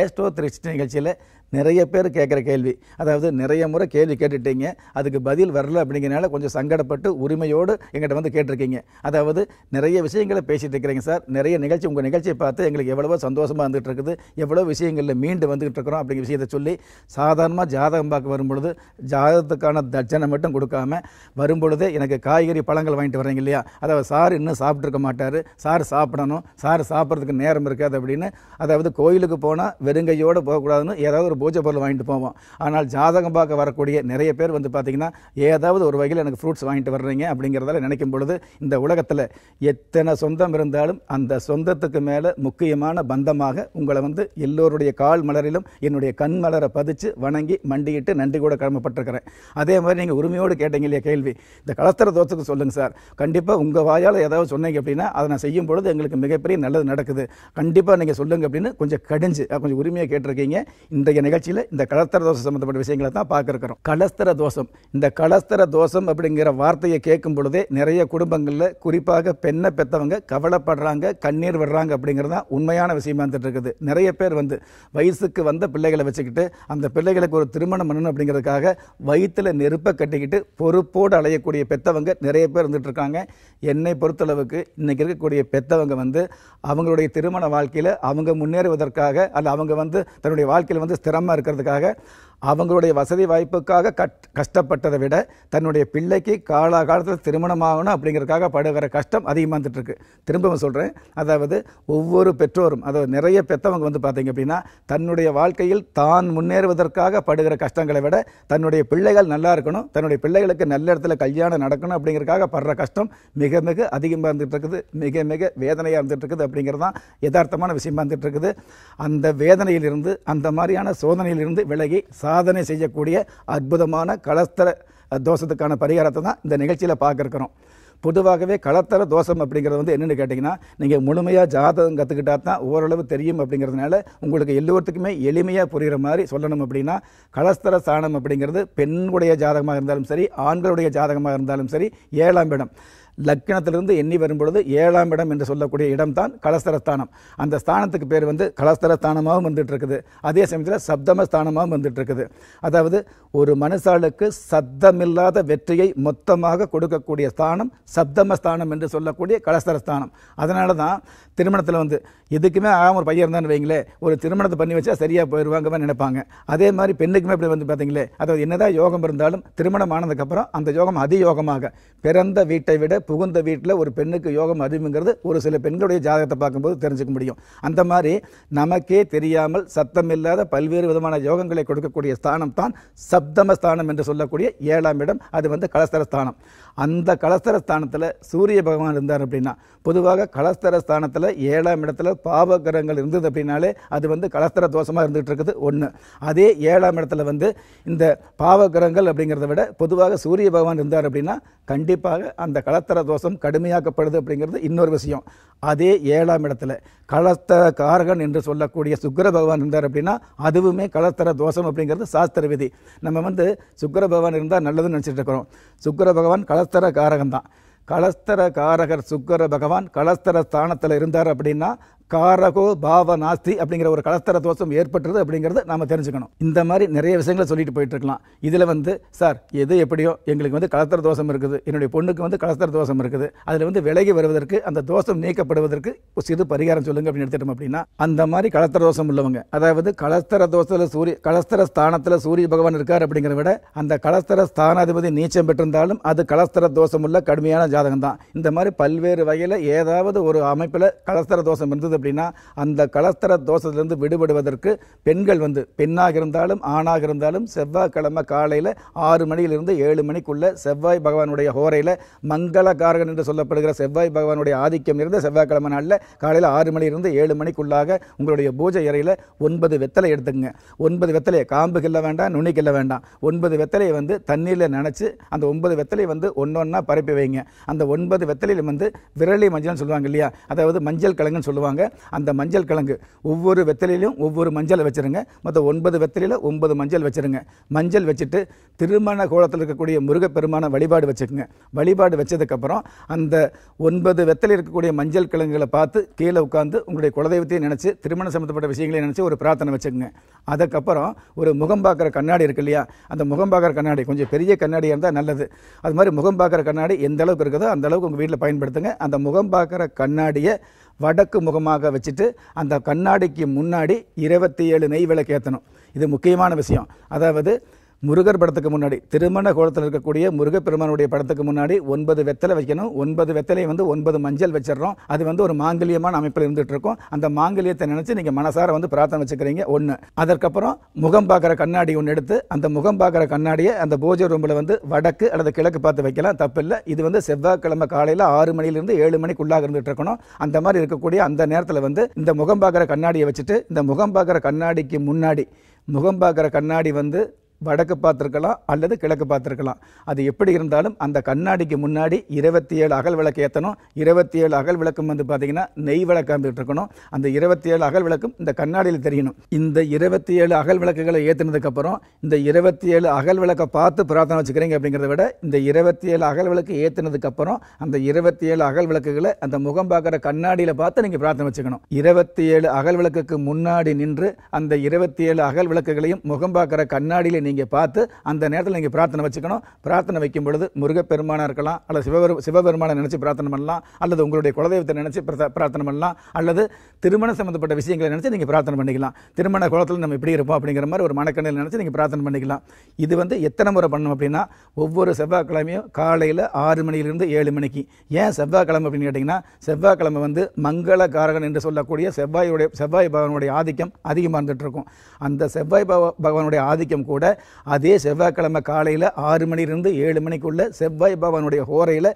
ஏஸ்டோ திருச்சி நிகழ்ச்சியில் நிறைய பேர் கேட்குற கேள்வி அதாவது நிறைய முறை கேள்வி கேட்டுட்டீங்க அதுக்கு பதில் வரல அப்படிங்கிறனால கொஞ்சம் சங்கடப்பட்டு உரிமையோடு எங்கிட்ட வந்து கேட்டிருக்கீங்க அதாவது நிறைய விஷயங்களை பேசிகிட்டு இருக்கிறீங்க சார் நிறைய நிகழ்ச்சி உங்கள் நிகழ்ச்சியை பார்த்து எங்களுக்கு எவ்வளவோ சந்தோஷமாக வந்துகிட்டு இருக்குது எவ்வளோ விஷயங்களில் மீண்டு வந்துகிட்டு இருக்கிறோம் அப்படிங்கிற விஷயத்தை சொல்லி சாதாரணமாக ஜாதகம் பார்க்க வரும்பொழுது ஜாதகத்துக்கான தட்சணை மட்டும் கொடுக்காம வரும்பொழுதே எனக்கு காய்கறி பழங்கள் வாங்கிட்டு வரீங்க இல்லையா அதாவது சார் இன்னும் சாப்பிட்ருக்க மாட்டார் சார் சாப்பிடணும் சார் சாப்பிட்றதுக்கு நேரம் இருக்காது அப்படின்னு அதாவது கோயிலுக்கு போனால் வெறுங்கையோடு போகக்கூடாதுன்னு ஏதாவது ஒரு பூஜை பொருள் வாங்கிட்டு போவோம் ஆனால் ஜாதகம் பார்க்க வரக்கூடிய நிறைய பேர் வந்து பார்த்திங்கன்னா ஏதாவது ஒரு வகையில் எனக்கு ஃப்ரூட்ஸ் வாங்கிட்டு வர்றீங்க அப்படிங்கிறதால நினைக்கும் பொழுது இந்த உலகத்தில் எத்தனை சொந்தம் இருந்தாலும் அந்த சொந்தத்துக்கு மேலே முக்கியமான பந்தமாக உங்களை வந்து எல்லோருடைய கால் மலரிலும் என்னுடைய கண் மலரை பதிச்சு வணங்கி மண்டியிட்டு நன்றி கூட கிளம்பப்பட்டிருக்கிறேன் அதே மாதிரி நீங்கள் உரிமையோடு கேட்டீங்க இல்லையா கேள்வி இந்த கலஸ்தர தோசத்துக்கு சொல்லுங்கள் சார் கண்டிப்பாக உங்கள் வாயால் ஏதாவது சொன்னீங்க அப்படின்னா அதை நான் செய்யும் பொழுது எங்களுக்கு மிகப்பெரிய நல்லது நடக்குது கண்டிப்பாக நீங்கள் சொல்லுங்கள் அப்படின்னு கொஞ்சம் கடிஞ்சு கொஞ்சம் கொஞ்சம் உரிமையாக கேட்டிருக்கீங்க இன்றைய நிகழ்ச்சியில் இந்த கலஸ்தர தோஷம் சம்மந்தப்பட்ட விஷயங்களை தான் பார்க்க கலஸ்தர தோஷம் இந்த கலஸ்தர தோஷம் அப்படிங்கிற வார்த்தையை கேட்கும் பொழுதே நிறைய குடும்பங்களில் குறிப்பாக பெண்ணை பெற்றவங்க கவலைப்படுறாங்க கண்ணீர் விடுறாங்க அப்படிங்கிறது தான் உண்மையான விஷயமா இருந்துட்டு நிறைய பேர் வந்து வயசுக்கு வந்த பிள்ளைகளை வச்சுக்கிட்டு அந்த பிள்ளைகளுக்கு ஒரு திருமணம் பண்ணணும் அப்படிங்கிறதுக்காக வயிற்றில் நெருப்பை கட்டிக்கிட்டு பொறுப்போடு அலையக்கூடிய பெற்றவங்க நிறைய பேர் இருந்துட்டு இருக்காங்க என்னை பொறுத்தளவுக்கு இன்றைக்கி இருக்கக்கூடிய பெற்றவங்க வந்து அவங்களுடைய திருமண வாழ்க்கையில் அவங்க முன்னேறுவதற்காக அல்ல அவங்க அவங்க வந்து தன்னுடைய வாழ்க்கையில் வந்து ஸ்திரமாக இருக்கிறதுக்காக அவங்களுடைய வசதி வாய்ப்புக்காக கட் கஷ்டப்பட்டதை விட தன்னுடைய பிள்ளைக்கு காலாகாலத்தில் காலத்தில் திருமணமாகணும் அப்படிங்கிறதுக்காக படுகிற கஷ்டம் அதிகமாக வந்துட்டுருக்கு திரும்பவும் சொல்கிறேன் அதாவது ஒவ்வொரு பெற்றோரும் அதாவது நிறைய பெற்றவங்க வந்து பார்த்திங்க அப்படின்னா தன்னுடைய வாழ்க்கையில் தான் முன்னேறுவதற்காக படுகிற கஷ்டங்களை விட தன்னுடைய பிள்ளைகள் நல்லா இருக்கணும் தன்னுடைய பிள்ளைகளுக்கு நல்ல இடத்துல கல்யாணம் நடக்கணும் அப்படிங்கிறதுக்காக படுற கஷ்டம் மிக மிக அதிகமாக இருந்துகிட்டு இருக்குது மிக மிக வேதனையாக இருந்துகிட்டு இருக்குது அப்படிங்கிறது தான் யதார்த்தமான விஷயமா இருந்துகிட்டு இருக்குது அந்த வே வேதனையிலிருந்து அந்த மாதிரியான சோதனையிலிருந்து விலகி சாதனை செய்யக்கூடிய அற்புதமான கலஸ்தர தோஷத்துக்கான பரிகாரத்தை தான் இந்த நிகழ்ச்சியில் பார்க்குறோம் பொதுவாகவே கலத்தர தோஷம் அப்படிங்கிறது வந்து என்னென்னு கேட்டிங்கன்னா நீங்கள் முழுமையாக ஜாதகம் கற்றுக்கிட்டா தான் ஓரளவு தெரியும் அப்படிங்கிறதுனால உங்களுக்கு எல்லோருத்துக்குமே எளிமையாக புரிகிற மாதிரி சொல்லணும் அப்படின்னா கலஸ்தர சாணம் அப்படிங்கிறது பெண்களுடைய ஜாதகமாக இருந்தாலும் சரி ஆண்களுடைய ஜாதகமாக இருந்தாலும் சரி ஏழாம் இடம் லக்கணத்திலிருந்து எண்ணி வரும்பொழுது ஏழாம் இடம் என்று சொல்லக்கூடிய இடம்தான் கலஸ்தரஸ்தானம் அந்த ஸ்தானத்துக்கு பேர் வந்து கலஸ்தரஸ்தானமாகவும் வந்துட்டு இருக்குது அதே சமயத்தில் சப்தமஸ்தானமாகவும் வந்துட்டு இருக்குது அதாவது ஒரு மனுஷாளுக்கு சத்தமில்லாத வெற்றியை மொத்தமாக கொடுக்கக்கூடிய ஸ்தானம் சப்தமஸ்தானம் என்று சொல்லக்கூடிய கலஸ்தரஸ்தானம் அதனால தான் திருமணத்தில் வந்து எதுக்குமே ஆகாம ஒரு பையன் இருந்தான்னு வைங்களேன் ஒரு திருமணத்தை பண்ணி வச்சா சரியாக போயிடுவாங்க நினைப்பாங்க அதே மாதிரி பெண்ணுக்குமே இப்படி வந்து பார்த்தீங்களே அதாவது என்னதான் யோகம் இருந்தாலும் திருமணம் ஆனதுக்கப்புறம் அந்த யோகம் அதி யோகமாக பிறந்த வீட்டை விட புகுந்த வீட்டில் ஒரு பெண்ணுக்கு யோகம் அதிகங்கிறது ஒரு சில பெண்களுடைய ஜாதகத்தை பார்க்கும்போது தெரிஞ்சுக்க முடியும் அந்த மாதிரி நமக்கே தெரியாமல் சத்தம் இல்லாத பல்வேறு விதமான யோகங்களை கொடுக்கக்கூடிய ஸ்தானம் தான் சப்தம ஸ்தானம் என்று சொல்லக்கூடிய ஏழாம் இடம் அது வந்து கலஸ்தர ஸ்தானம் அந்த கலஸ்தர ஸ்தானத்தில் சூரிய பகவான் இருந்தார் அப்படின்னா பொதுவாக கலஸ்தர ஸ்தானத்தில் ஏழாம் இடத்துல பாவகிரகங்கள் இருந்தது அப்படின்னாலே அது வந்து கலஸ்தர தோஷமாக இருந்துகிட்டு இருக்குது ஒன்று அதே ஏழாம் இடத்துல வந்து இந்த பாவகிரகங்கள் அப்படிங்கிறத விட பொதுவாக சூரிய பகவான் இருந்தார் அப்படின்னா கண்டிப்பாக அந்த கலஸ்தர தோஷம் கடுமையாக்கப்படுது அப்படிங்கிறது இன்னொரு விஷயம் அதே ஏழாம் இடத்துல கலஸ்தர காரகன் என்று சொல்லக்கூடிய சுக்கர பகவான் இருந்தார் அப்படின்னா அதுவுமே கலஸ்தர தோஷம் அப்படிங்கிறது சாஸ்திர விதி நம்ம வந்து சுக்கர பகவான் இருந்தால் நல்லதுன்னு நினச்சிட்டு இருக்கிறோம் சுக்கர பகவான் கலஸ்தர காரகன் தான் கலஸ்தர காரகர் சுக்கர பகவான் கலஸ்தர ஸ்தானத்தில் இருந்தார் அப்படின்னா காரகோ பாவ நாஸ்தி அப்படிங்கிற ஒரு கலஸ்தர தோஷம் ஏற்பட்டுறது அப்படிங்கிறத நாம் தெரிஞ்சுக்கணும் இந்த மாதிரி நிறைய விஷயங்களை சொல்லிட்டு போயிட்டு இருக்கலாம் இதில் வந்து சார் எது எப்படியோ எங்களுக்கு வந்து கலஸ்தர தோஷம் இருக்குது என்னுடைய பொண்ணுக்கு வந்து கலஸ்தர தோஷம் இருக்குது அதில் வந்து விலகி வருவதற்கு அந்த தோஷம் நீக்கப்படுவதற்கு சிறு பரிகாரம் சொல்லுங்க அப்படின்னு எடுத்துட்டோம் அப்படின்னா அந்த மாதிரி கலஸ்தர தோஷம் உள்ளவங்க அதாவது கலஸ்தர தோஷத்தில் சூரிய கலஸ்தர ஸ்தானத்தில் சூரிய பகவான் இருக்கார் அப்படிங்கிற விட அந்த கலஸ்தர ஸ்தானாதிபதி நீச்சம் பெற்றிருந்தாலும் அது கலஸ்தர தோஷம் உள்ள கடுமையான ஜாதகம் தான் இந்த மாதிரி பல்வேறு வகையில் ஏதாவது ஒரு அமைப்பில் கலஸ்தர தோஷம் இருந்தது அப்படின்னா அந்த கலஸ்தர தோஷத்திலிருந்து விடுபடுவதற்கு பெண்கள் வந்து பெண்ணாக இருந்தாலும் ஆணாக இருந்தாலும் செவ்வாய்க்கிழமை காலையில் ஆறு மணியிலிருந்து ஏழு மணிக்குள்ளே செவ்வாய் பகவானுடைய ஹோரையில் மங்கள காரகன் என்று சொல்லப்படுகிற செவ்வாய் பகவானுடைய ஆதிக்கம் இருந்த செவ்வாய்க்கிழமை நாளில் காலையில் ஆறு மணியிலிருந்து ஏழு மணிக்குள்ளாக உங்களுடைய பூஜை இறையில் ஒன்பது வெத்தலை எடுத்துங்க ஒன்பது வெத்தலையை காம்பு கில்ல வேண்டாம் நுனி கில்ல வேண்டாம் ஒன்பது வெத்தலையை வந்து தண்ணீரில் நினச்சி அந்த ஒன்பது வெத்தலையை வந்து ஒன்றொன்னா பரப்பி வைங்க அந்த ஒன்பது வெத்தலையில் வந்து விரலி மஞ்சள்னு சொல்லுவாங்க இல்லையா அதாவது மஞ்சள் கிழங்குன்னு சொல்லுவாங்க அந்த மஞ்சள் கிழங்கு ஒவ்வொரு வெத்தலையிலும் ஒவ்வொரு மஞ்சளை வச்சுருங்க மொத்தம் ஒன்பது வெத்தலையில் ஒன்பது மஞ்சள் வச்சுருங்க மஞ்சள் வச்சுட்டு திருமண கோலத்தில் இருக்கக்கூடிய முருகப்பெருமான வழிபாடு வச்சுக்கோங்க வழிபாடு வச்சதுக்கப்புறம் அந்த ஒன்பது வெத்தலை இருக்கக்கூடிய மஞ்சள் கிழங்குகளை பார்த்து கீழே உட்காந்து உங்களுடைய குலதெய்வத்தையும் நினச்சி திருமணம் சம்மந்தப்பட்ட விஷயங்களையும் நினச்சி ஒரு பிரார்த்தனை வச்சுக்கோங்க அதுக்கப்புறம் ஒரு முகம் பார்க்குற கண்ணாடி இருக்கு இல்லையா அந்த முகம் பார்க்குற கண்ணாடி கொஞ்சம் பெரிய கண்ணாடியாக இருந்தால் நல்லது அது மாதிரி முகம் பார்க்குற கண்ணாடி எந்த அளவுக்கு இருக்குதோ அந்த அளவுக்கு உங்கள் வீட்டில் பயன்படுத்துங்க அந்த முகம் பார்க்குற கண்ணாடியை வடக்கு முகமாக வச்சுட்டு அந்த கண்ணாடிக்கு முன்னாடி இருபத்தி ஏழு நெய் விளக்கு ஏற்றணும் இது முக்கியமான விஷயம் அதாவது முருகர் படத்துக்கு முன்னாடி திருமண கோலத்தில் இருக்கக்கூடிய முருகப்பெருமானுடைய படத்துக்கு முன்னாடி ஒன்பது வெத்தலை வைக்கணும் ஒன்பது வெத்தலையை வந்து ஒன்பது மஞ்சள் வச்சிடறோம் அது வந்து ஒரு மாங்கல்யமான அமைப்பில் இருந்துட்டு இருக்கும் அந்த மாங்கல்யத்தை நினச்சி நீங்கள் மனசார வந்து பிரார்த்தனை வச்சுக்கிறீங்க ஒன்று அதற்கப்புறம் முகம் பார்க்குற கண்ணாடி ஒன்று எடுத்து அந்த முகம் பார்க்குற கண்ணாடியை அந்த பூஜை ரூமில் வந்து வடக்கு அல்லது கிழக்கு பார்த்து வைக்கலாம் தப்பில்லை இது வந்து செவ்வாய்க்கிழமை காலையில் ஆறு மணிலேருந்து ஏழு மணிக்குள்ளாக இருந்துகிட்டு இருக்கணும் அந்த மாதிரி இருக்கக்கூடிய அந்த நேரத்தில் வந்து இந்த முகம் பார்க்குற கண்ணாடியை வச்சுட்டு இந்த முகம் பார்க்குற கண்ணாடிக்கு முன்னாடி முகம் பார்க்குற கண்ணாடி வந்து வடக்கு பார்த்துருக்கலாம் அல்லது கிழக்கு பார்த்துருக்கலாம் அது எப்படி இருந்தாலும் அந்த கண்ணாடிக்கு முன்னாடி இருபத்தி ஏழு அகல் விளக்கு ஏற்றணும் இருபத்தி ஏழு அகல் விளக்கும் வந்து பார்த்திங்கன்னா நெய் விளக்கு இருக்கணும் அந்த இருபத்தி ஏழு அகல் விளக்கும் இந்த கண்ணாடியில் தெரியணும் இந்த இருபத்தி ஏழு அகல் விளக்குகளை ஏற்றினதுக்கப்புறம் இந்த இருபத்தி ஏழு அகல் விளக்கை பார்த்து பிரார்த்தனை வச்சுக்கிறீங்க அப்படிங்கிறத விட இந்த இருபத்தி ஏழு அகல் விளக்கு ஏற்றினதுக்கப்புறம் அந்த இருபத்தி ஏழு அகல் விளக்குகளை அந்த முகம் பார்க்குற கண்ணாடியில் பார்த்து நீங்கள் பிரார்த்தனை வச்சுக்கணும் இருபத்தி ஏழு அகல் விளக்குக்கு முன்னாடி நின்று அந்த இருபத்தி ஏழு அகல் விளக்குகளையும் முகம் பார்க்குற கண்ணாடியில் நீங்கள் பார்த்து அந்த நேரத்தில் நீங்கள் பிரார்த்தனை வச்சுக்கணும் பிரார்த்தனை வைக்கும் பொழுது முருகப்பெருமானாக இருக்கலாம் அல்லது சிவபெரு சிவபெருமானை நினச்சி பிரார்த்தனை பண்ணலாம் அல்லது உங்களுடைய குலதெய்வத்தை நினச்சி பிரார்த்தனை பண்ணலாம் அல்லது திருமணம் சம்மந்தப்பட்ட விஷயங்களை நினச்சி நீங்கள் பிரார்த்தனை பண்ணிக்கலாம் திருமண குளத்தில் நம்ம இப்படி இருப்போம் அப்படிங்கிற மாதிரி ஒரு மனக்கண்ணில் நினச்சி நீங்கள் பிரார்த்தனை பண்ணிக்கலாம் இது வந்து எத்தனை முறை பண்ணணும் அப்படின்னா ஒவ்வொரு செவ்வாய்க்கிழமையும் காலையில் ஆறு மணியிலிருந்து ஏழு மணிக்கு ஏன் செவ்வாய்க்கிழமை அப்படின்னு கேட்டிங்கன்னா செவ்வாய்க்கிழமை வந்து மங்கள காரகன் என்று சொல்லக்கூடிய செவ்வாயுடைய செவ்வாய் பகவானுடைய ஆதிக்கம் அதிகமாக இருந்துகிட்டு இருக்கும் அந்த செவ்வாய் பகவானுடைய ஆதிக்கம் கூட அதே செவ்வாய்க்கிழமை காலையில் ஆறு மணிலிருந்து ஏழு மணிக்குள்ளே செவ்வாய் பகவானுடைய ஹோரையில்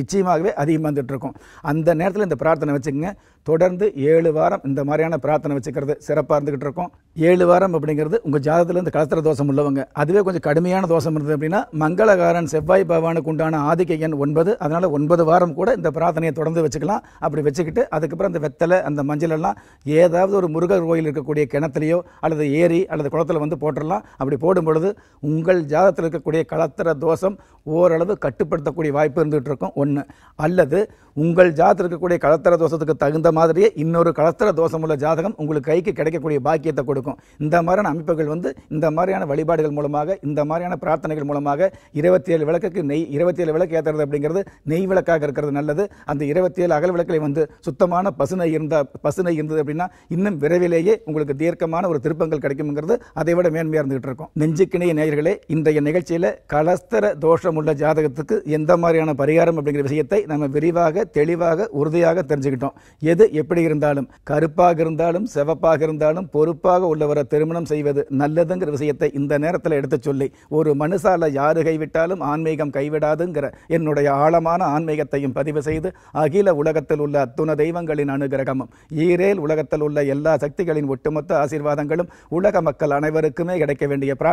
நிச்சயமாகவே அதிகமாக வந்துட்டு அந்த நேரத்தில் இந்த பிரார்த்தனை வச்சுக்கோங்க தொடர்ந்து ஏழு வாரம் இந்த மாதிரியான பிரார்த்தனை வச்சுக்கிறது சிறப்பாக இருந்துகிட்டு இருக்கும் ஏழு வாரம் அப்படிங்கிறது உங்கள் ஜாதத்தில் இந்த கலத்திர தோஷம் உள்ளவங்க அதுவே கொஞ்சம் கடுமையான தோஷம் இருந்தது அப்படின்னா மங்களகாரன் செவ்வாய் பவானுக்கு உண்டான ஆதிக்க எண் ஒன்பது அதனால் ஒன்பது வாரம் கூட இந்த பிரார்த்தனையை தொடர்ந்து வச்சுக்கலாம் அப்படி வச்சுக்கிட்டு அதுக்கப்புறம் அந்த வெத்தலை அந்த மஞ்சளெல்லாம் ஏதாவது ஒரு முருகர் கோயில் இருக்கக்கூடிய கிணத்துலையோ அல்லது ஏரி அல்லது குளத்தில் வந்து போட்டுடலாம் அப்படி போட்டு போடும் பொழுது உங்கள் ஜாதகத்தில் இருக்கக்கூடிய கலத்திர தோஷம் ஓரளவு கட்டுப்படுத்தக்கூடிய வாய்ப்பு இருந்துகிட்டு இருக்கும் ஒன்று அல்லது உங்கள் ஜாதத்தில் இருக்கக்கூடிய கலத்திர தோஷத்துக்கு தகுந்த மாதிரியே இன்னொரு கலத்திர தோஷம் உள்ள ஜாதகம் உங்களுக்கு கைக்கு கிடைக்கக்கூடிய பாக்கியத்தை கொடுக்கும் இந்த மாதிரியான அமைப்புகள் வந்து இந்த மாதிரியான வழிபாடுகள் மூலமாக இந்த மாதிரியான பிரார்த்தனைகள் மூலமாக இருபத்தி ஏழு விளக்குக்கு நெய் இருபத்தி ஏழு விளக்கு ஏற்றுறது அப்படிங்கிறது நெய் விளக்காக இருக்கிறது நல்லது அந்த இருபத்தி ஏழு அகல் விளக்கில் வந்து சுத்தமான பசுனை இருந்தால் பசுனை இருந்தது அப்படின்னா இன்னும் விரைவிலேயே உங்களுக்கு தீர்க்கமான ஒரு திருப்பங்கள் கிடைக்கும்ங்கிறது அதை விட மேன்மையாக இருந்துகிட்டு இருக்கும் நெஞ்சுக்கிணைய நேயர்களே இன்றைய நிகழ்ச்சியில் கலஸ்தர தோஷம் உள்ள ஜாதகத்துக்கு எந்த மாதிரியான பரிகாரம் அப்படிங்கிற விஷயத்தை நம்ம விரிவாக தெளிவாக உறுதியாக தெரிஞ்சுக்கிட்டோம் எது எப்படி இருந்தாலும் கருப்பாக இருந்தாலும் செவப்பாக இருந்தாலும் பொறுப்பாக உள்ளவரை திருமணம் செய்வது நல்லதுங்கிற விஷயத்தை இந்த நேரத்தில் எடுத்து சொல்லி ஒரு மனுஷால யாரு கைவிட்டாலும் ஆன்மீகம் கைவிடாதுங்கிற என்னுடைய ஆழமான ஆன்மீகத்தையும் பதிவு செய்து அகில உலகத்தில் உள்ள அத்துண தெய்வங்களின் அனுகிரகமும் ஈரேல் உலகத்தில் உள்ள எல்லா சக்திகளின் ஒட்டுமொத்த ஆசீர்வாதங்களும் உலக மக்கள் அனைவருக்குமே கிடைக்க வேண்டிய பிரார்த்தனை